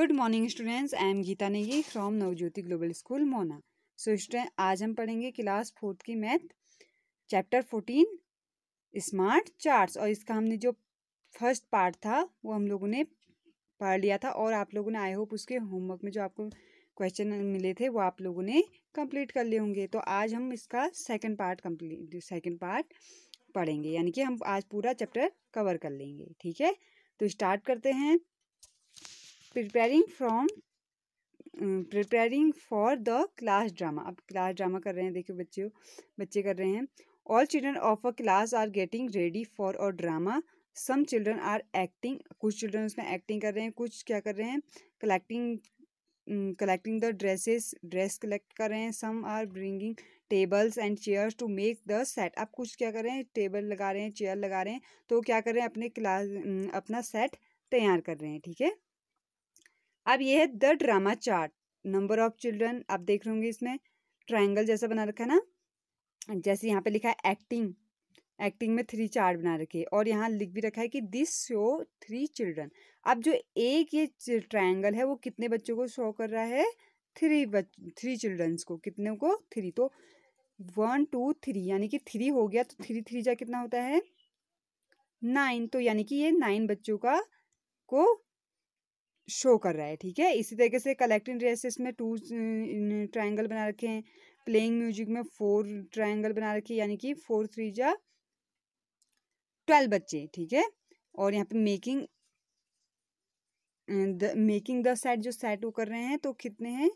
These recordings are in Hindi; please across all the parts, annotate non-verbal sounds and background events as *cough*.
good morning students I am Geeta Negi from Navjyoti global school मोना सो स्टूडेंट आज हम पढ़ेंगे क्लास फोर्थ की math chapter fourteen smart charts और इसका हमने जो फर्स्ट पार्ट था वो हम लोगों ने पढ़ लिया था और आप लोगों ने आई होप उसके होमवर्क में जो आपको क्वेश्चन मिले थे वो आप लोगों ने कम्प्लीट कर लिए होंगे तो आज हम इसका second part complete second part पढ़ेंगे यानी कि हम आज पूरा चैप्टर कवर कर लेंगे ठीक है तो स्टार्ट करते हैं preparing from preparing for the class drama अब क्लास ड्रामा कर रहे हैं देखिए बच्चे बच्चे कर रहे हैं all children of a class are getting ready for a drama some children are acting कुछ चिल्ड्रन उसमें एक्टिंग कर रहे हैं कुछ क्या कर रहे हैं collecting collecting the dresses dress collect कर रहे हैं some are bringing tables and chairs to make the set आप कुछ क्या कर रहे हैं टेबल लगा रहे हैं चेयर लगा रहे हैं तो क्या कर रहे हैं अपने क्लास mm, अपना सेट तैयार कर रहे हैं ठीक है अब ये है the drama chart number of children आप देख रहे होंगे इसमें ट्राइंगल जैसा बना रखा है ना जैसे यहाँ पे लिखा है एक्टिंग एक्टिंग में थ्री चार्ट बना रखे है और यहाँ लिख भी रखा है कि दिस शो थ्री चिल्ड्रन अब जो एक ये ट्राइंगल है वो कितने बच्चों को शो कर रहा है थ्री बच थ्री चिल्ड्रंस को कितने को थ्री तो वन टू थ्री यानी कि थ्री हो गया तो थ्री थ्री जा कितना होता है नाइन तो यानी कि ये नाइन बच्चों का को शो कर रहा है ठीक है इसी तरीके से कलेक्टिंग ड्रेसेस में टू ट्रायंगल बना रखे हैं प्लेइंग म्यूजिक में फोर ट्रायंगल बना रखे यानी कि फोर थ्री जा ट्वेल्व बच्चे ठीक है और यहाँ पे making the making the set जो सेट वो कर रहे हैं तो कितने हैं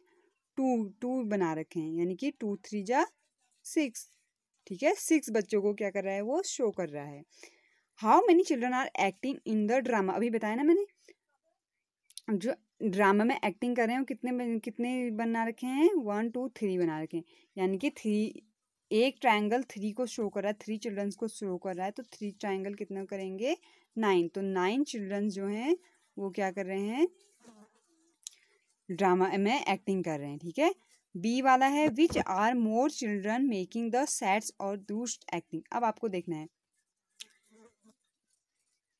टू टू बना रखे हैं यानी कि टू थ्री जा सिक्स ठीक है सिक्स बच्चों को क्या कर रहा है वो शो कर रहा है how many children are acting in the drama अभी बताया ना मैंने जो ड्रामा में एक्टिंग कर रहे हैं वो कितने बन, कितने बना रखे हैं वन टू थ्री बना रखे हैं यानी कि थ्री एक ट्रायंगल थ्री को शो कर रहा है थ्री चिल्ड्रंस को शो कर रहा है तो थ्री ट्रायंगल कितना करेंगे नाइन तो नाइन चिल्ड्रंस जो हैं वो क्या कर रहे हैं ड्रामा में एक्टिंग कर रहे हैं ठीक है बी वाला है which are more children making the sets और दूस्ट एक्टिंग अब आपको देखना है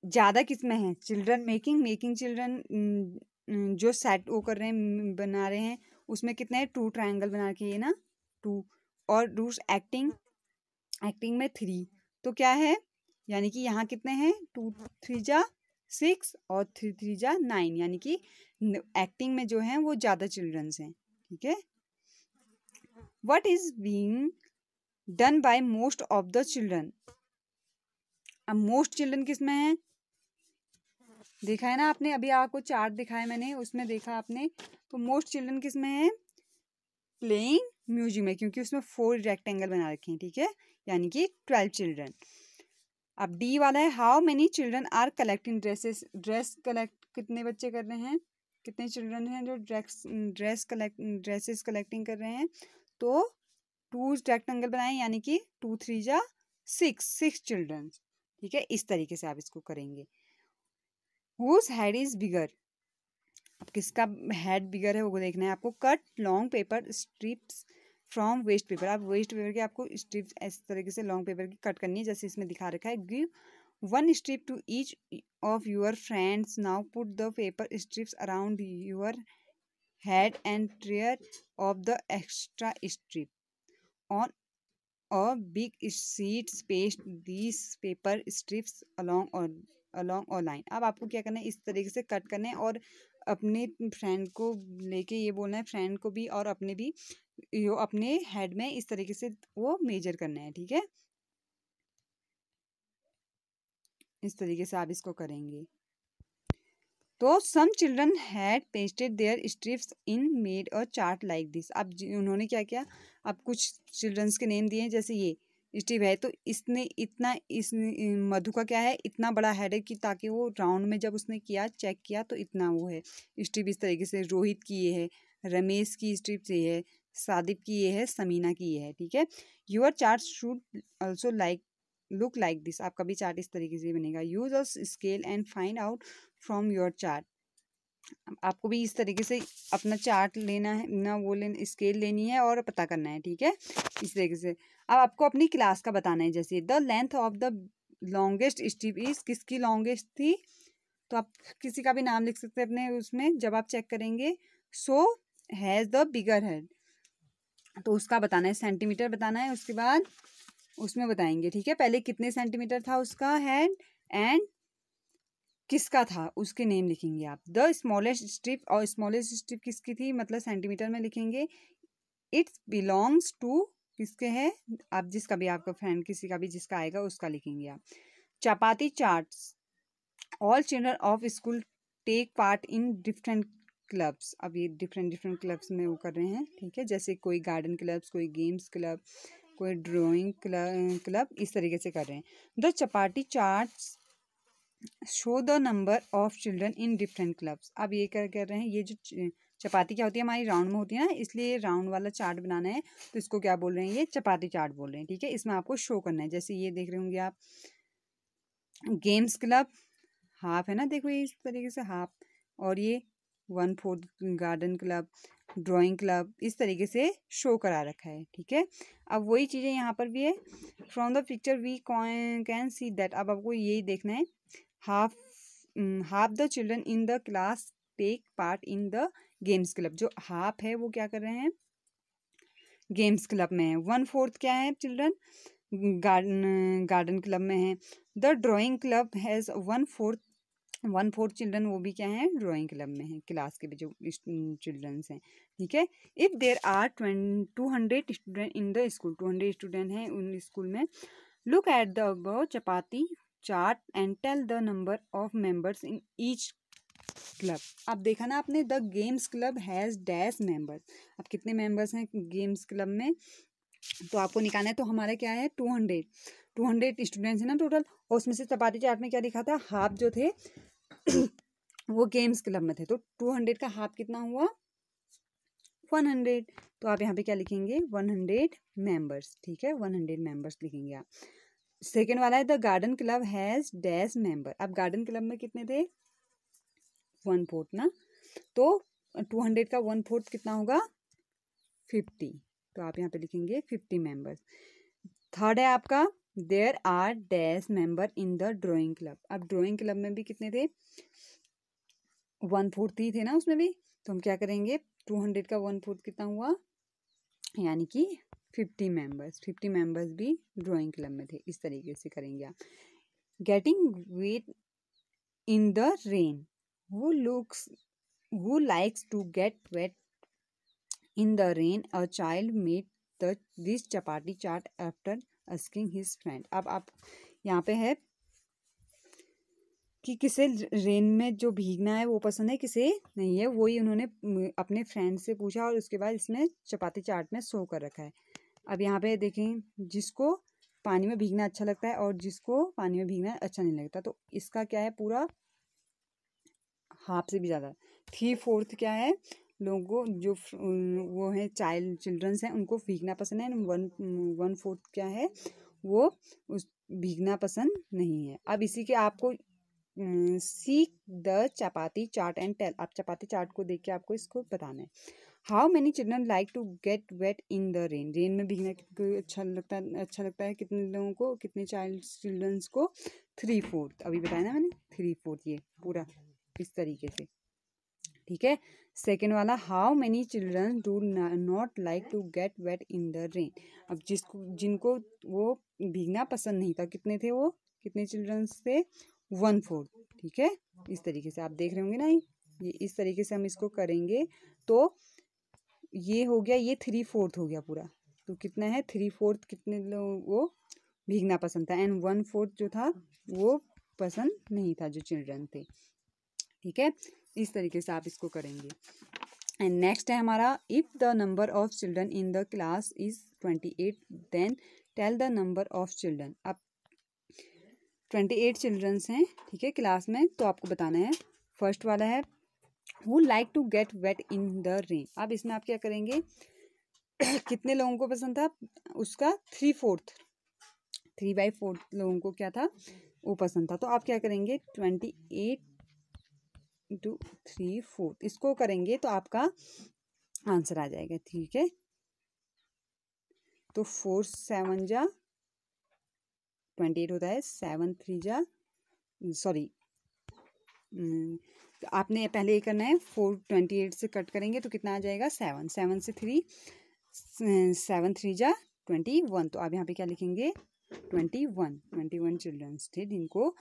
ज़्यादा किस्में हैं चिल्ड्रन मेकिंग मेकिंग चिल्ड्रन जो सेट वो कर रहे हैं बना रहे हैं उसमें कितने हैं टू ट्राइंगल बना के ये ना टू और रूट्स एक्टिंग एक्टिंग में थ्री तो क्या है यानी कि यहाँ कितने हैं टू थ्री जा सिक्स और थ्री थ्री जा नाइन यानी कि एक्टिंग में जो है वो ज़्यादा चिल्ड्रंस हैं ठीक है what is being done by most of the children अब मोस्ट चिल्ड्रन किस में हैं देखा है ना आपने अभी आपको चार्ट दिखाया मैंने उसमें देखा आपने तो मोस्ट चिल्ड्रन किस में है प्लेइंग म्यूजिक में क्योंकि उसमें फोर रेक्टेंगल बना रखे हैं ठीक है यानी कि ट्वेल्व चिल्ड्रन अब डी वाला है how many children are collecting dresses dress collect कितने बच्चे कर रहे हैं कितने चिल्ड्रन हैं जो dress dress collect dresses collecting कर रहे हैं तो टू रेक्टेंगल बनाए यानी कि टू थ्री या सिक्स सिक्स चिल्ड्रन ठीक है इस तरीके से आप इसको करेंगे हुज हेड इज़ बिगर अब किसका हेड बिगर है वो देखना है आपको cut long paper strips from waste paper आप वेस्ट पेपर के आपको स्ट्रिप्स इस तरीके से लॉन्ग पेपर की कट करनी है जैसे इसमें दिखा रखा है give one strip to each of your friends now put the paper strips around your head and tear off the extra strip on a big sheets paste these paper strips along on along और लाइन अब आपको क्या करना है इस तरीके से कट करना है और अपने फ्रेंड को लेके ये बोलना है फ्रेंड को भी और अपने भी यो अपने हेड में इस तरीके से वो मेजर करना है ठीक है इस तरीके से आप इसको करेंगे तो some children had pasted their strips in made और चार्ट लाइक दिस अब उन्होंने क्या किया अब कुछ चिल्ड्रंस के नेम दिए जैसे ये स्टीव है तो इसने इतना इस मधु का क्या है इतना बड़ा हेड है कि ताकि वो राउंड में जब उसने किया चेक किया तो इतना वो है स्टीव इस तरीके से रोहित की ये है रमेश की स्टीव से है सादिब की ये है समीना की ये है ठीक है your chart should also like look like this आपका भी चार्ट इस तरीके से बनेगा use a scale and find out from your chart आपको भी इस तरीके से अपना चार्ट लेना है ना वो लेना स्केल लेनी है और पता करना है ठीक है इस तरीके से अब आपको अपनी क्लास का बताना है जैसे the length of the longest strip is किसकी लॉन्गेस्ट थी तो आप किसी का भी नाम लिख सकते हैं अपने उसमें जब आप चेक करेंगे so has the bigger head तो उसका बताना है सेंटीमीटर बताना है उसके बाद उसमें बताएंगे ठीक है पहले कितने सेंटीमीटर था उसका हेड एंड किसका था उसके नेम लिखेंगे आप द स्मॉलेस्ट स्ट्रिप और स्मॉलेस्ट स्ट्रिप किसकी थी मतलब सेंटीमीटर में लिखेंगे इट्स बिलोंग्स टू किसके हैं आप जिसका भी आपका फ्रेंड किसी का भी जिसका आएगा उसका लिखेंगे आप chapati charts all children of school take part in different clubs अब ये डिफरेंट डिफरेंट क्लब्स में वो कर रहे हैं ठीक है जैसे कोई गार्डन क्लब्स कोई गेम्स क्लब कोई ड्राइंग क्लब क्लब इस तरीके से कर रहे हैं the chapati charts show the number of children in different clubs अब ये क्या कर रहे हैं ये जो चपाती क्या होती है हमारी राउंड में होती है ना इसलिए राउंड वाला चाट बनाना है तो इसको क्या बोल रहे हैं ये चपाती चाट बोल रहे हैं ठीक है इसमें आपको शो करना है जैसे ये देख रहे होंगे आप गेम्स क्लब हाफ है ना देखो ये इस तरीके से हाफ और ये one fourth garden club drawing club इस तरीके से शो करा रखा है ठीक है अब वही चीज़ें यहाँ पर भी है from the picture we can see that अब आपको यही देखना है half half the children in the class take part in the games club जो हाफ है वो क्या कर रहे हैं गेम्स क्लब में है वन फोर्थ क्या है चिल्ड्रन गार्डन गार्डन क्लब में है the drawing club has one fourth one fourth children वो भी क्या है ड्राइंग क्लब में है क्लास के भी जो चिल्ड्रंस हैं ठीक है if there are two two hundred student in the school two hundred student हैं उन स्कूल में look at the above chapati chart and tell the number of members in each club अब देखा ना आपने the games club has dash members अब कितने मेंबर्स हैं गेम्स क्लब में तो आपको निकालना है तो हमारा क्या है two hundred two hundred students हैं ना टोटल और उसमें से चपाती चार्ट में क्या लिखा था हाफ जो थे वो गेम्स क्लब में थे तो टू हंड्रेड का हाफ कितना हुआ वन हंड्रेड तो आप यहाँ पे क्या लिखेंगे वन हंड्रेड मेंबर्स ठीक है वन हंड्रेड मेंबर्स लिखेंगे आप सेकेंड वाला है the garden club has dash member अब गार्डन क्लब में कितने थे वन फोर्थ ना तो टू हंड्रेड का वन फोर्थ कितना होगा फिफ्टी तो आप यहाँ पे लिखेंगे फिफ्टी मेंबर्स थर्ड है आपका there are dash member in the drawing club अब ड्राइंग क्लब में भी कितने थे वन फोर्थ ही थे ना उसमें भी तो हम क्या करेंगे टू हंड्रेड का वन फोर्थ कितना हुआ यानी कि फिफ्टी मेंबर्स फिफ्टी मेंबर्स भी ड्राइंग क्लब में थे इस तरीके से करेंगे आप getting wet in the rain who looks who likes to get wet in the rain a child made the this chapati chart after asking his friend अब आप यहाँ पे है कि किसे रेन में जो भीगना है वो पसंद है किसे नहीं है वही उन्होंने अपने फ्रेंड से पूछा और उसके बाद इसने चपाती चाट में सो कर रखा है अब यहाँ पे देखें जिसको पानी में भीगना अच्छा लगता है और जिसको पानी में भीगना अच्छा नहीं लगता तो इसका क्या है पूरा हाफ से भी ज़्यादा थ्री फोर्थ क्या है लोगों को जो वो हैं चाइल्ड चिल्ड्रंस हैं उनको भीगना पसंद है वन वन फोर्थ क्या है वो उस भीगना पसंद नहीं है अब इसी के आपको seek the chapati chart and tell आप चपाती चार्ट को देख के आपको इसको बताना है how many children like to get wet in the rain rain में भीगना अच्छा लगता है अच्छा लगता है कितने लोगों को कितने चाइल्ड चिल्ड्रंस को थ्री फोर्थ अभी बताया ना मैंने थ्री फोर्थ ये पूरा इस तरीके से ठीक है सेकेंड वाला how many children do not like to get wet in the rain अब जिसको जिनको वो भीगना पसंद नहीं था कितने थे वो कितने चिल्ड्रंस थे वन फोर्थ ठीक है इस तरीके से आप देख रहे होंगे ना ये इस तरीके से हम इसको करेंगे तो ये हो गया ये थ्री फोर्थ हो गया पूरा तो कितना है थ्री फोर्थ कितने लोग वो भीगना पसंद था एंड वन फोर्थ जो था वो पसंद नहीं था जो चिल्ड्रन थे ठीक है इस तरीके से आप इसको करेंगे एंड नेक्स्ट है हमारा if the number of children in the class is twenty eight then tell the number of children अब ट्वेंटी एट चिल्ड्रंस हैं ठीक है क्लास में तो आपको बताना है फर्स्ट वाला है who like to get wet in the rain अब इसमें आप क्या करेंगे *coughs* कितने लोगों को पसंद था उसका three fourth three by fourth लोगों को क्या था वो पसंद था तो आप क्या करेंगे twenty eight to three fourth इसको करेंगे तो आपका आंसर आ जाएगा ठीक है तो फोर सेवन जा ट्वेंटी एट होता है सेवन थ्री जा सॉरी हम्म, तो आपने पहले ये करना है फोर ट्वेंटी एट से कट करेंगे तो कितना आ जाएगा सेवन सेवन से थ्री सेवन थ्री जा ट्वेंटी वन तो आप यहाँ पे क्या लिखेंगे twenty one twenty one childrens थे जिनको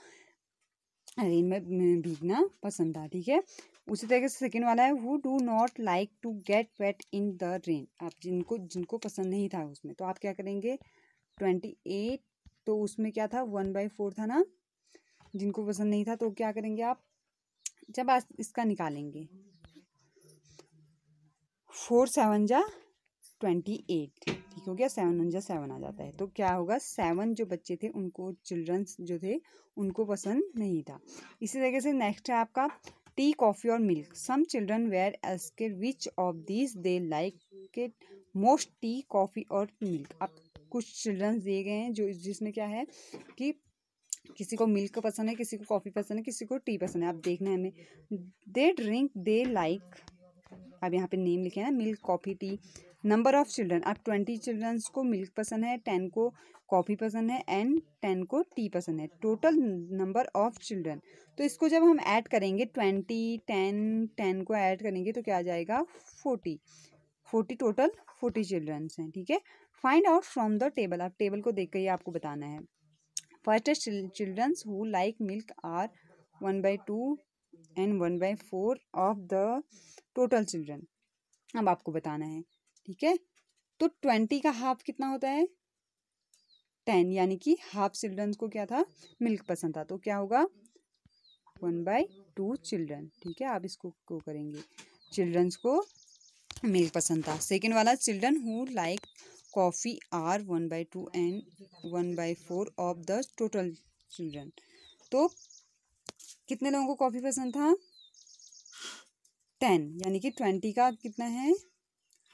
रेन में भीगना पसंद था ठीक है उसी तरीके से सेकेंड वाला है who do not like to get wet in the rain आप जिनको जिनको पसंद नहीं था उसमें तो आप क्या करेंगे ट्वेंटी एट तो उसमें क्या था वन बाई फोर था ना जिनको पसंद नहीं था तो क्या करेंगे आप जब आज इसका निकालेंगे फोर सेवन जा ट्वेंटी एट ठीक हो गया सेवन वन जा सेवन आ जाता है तो क्या होगा सेवन जो बच्चे थे उनको चिल्ड्रंस जो थे उनको पसंद नहीं था इसी तरीके से नेक्स्ट है आपका टी कॉफ़ी और milk some children were asked which of this they liked most tea coffee और मिल्क अब कुछ चिल्ड्रंस दिए गए हैं जो जिसमें क्या है कि किसी को मिल्क पसंद है किसी को कॉफ़ी पसंद है किसी को टी पसंद है आप देखना है हमें दे ड्रिंक दे लाइक अब यहाँ पे नेम लिखे हैं ना milk coffee tea number of children अब ट्वेंटी चिल्ड्रंस को मिल्क पसंद है टेन को कॉफ़ी पसंद है एंड टेन को टी पसंद है टोटल नंबर ऑफ चिल्ड्रन तो इसको जब हम ऐड करेंगे ट्वेंटी टेन टेन को ऐड करेंगे तो क्या आ जाएगा forty forty total forty childrens हैं ठीक है find out from the table आप टेबल को देख कर ही आपको बताना है first childrens who like milk are one by two and one by four of the total children अब आपको बताना है ठीक है तो ट्वेंटी का हाफ कितना होता है टेन यानी कि हाफ चिल्ड्रंस को क्या था मिल्क पसंद था तो क्या होगा वन बाई टू चिल्ड्रन ठीक है आप इसको क्यों करेंगे चिल्ड्रंस को मिल्क पसंद था सेकेंड वाला children who like coffee are one by two and one by four of the total children तो कितने लोगों को कॉफ़ी पसंद था टेन यानी कि ट्वेंटी का कितना है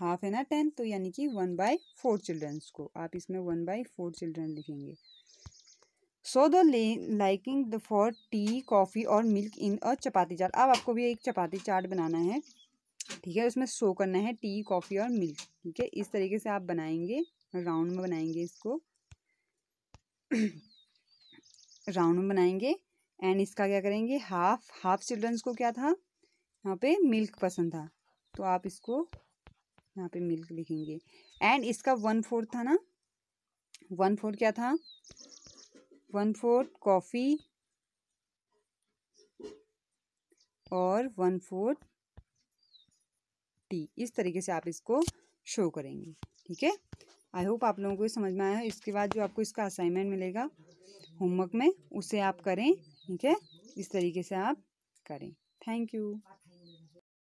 हाफ है ना टेन तो यानी कि वन बाय फोर चिल्ड्रंस को आप इसमें वन बाई फोर चिल्ड्रन लिखेंगे so the liking the for tea coffee और milk in a chapati chart अब आपको भी एक चपाती चाट बनाना है ठीक है उसमें सो करना है टी कॉफ़ी और मिल्क ठीक है इस तरीके से आप बनाएंगे राउंड में बनाएंगे इसको *clears throat* राउंड में बनाएंगे एंड इसका क्या करेंगे हाफ हाफ चिल्ड्रंस को क्या था यहाँ पे मिल्क पसंद था तो आप इसको यहाँ पे मिल्क लिखेंगे एंड इसका वन फोर्थ था ना वन फोर्थ क्या था वन फोर्थ कॉफ़ी और वन फोर्थ टी इस तरीके से आप इसको शो करेंगे ठीक है आई होप आप लोगों को समझ में आया इसके बाद जो आपको इसका असाइनमेंट मिलेगा होमवर्क में उसे आप करें ठीक है इस तरीके से आप करें थैंक यू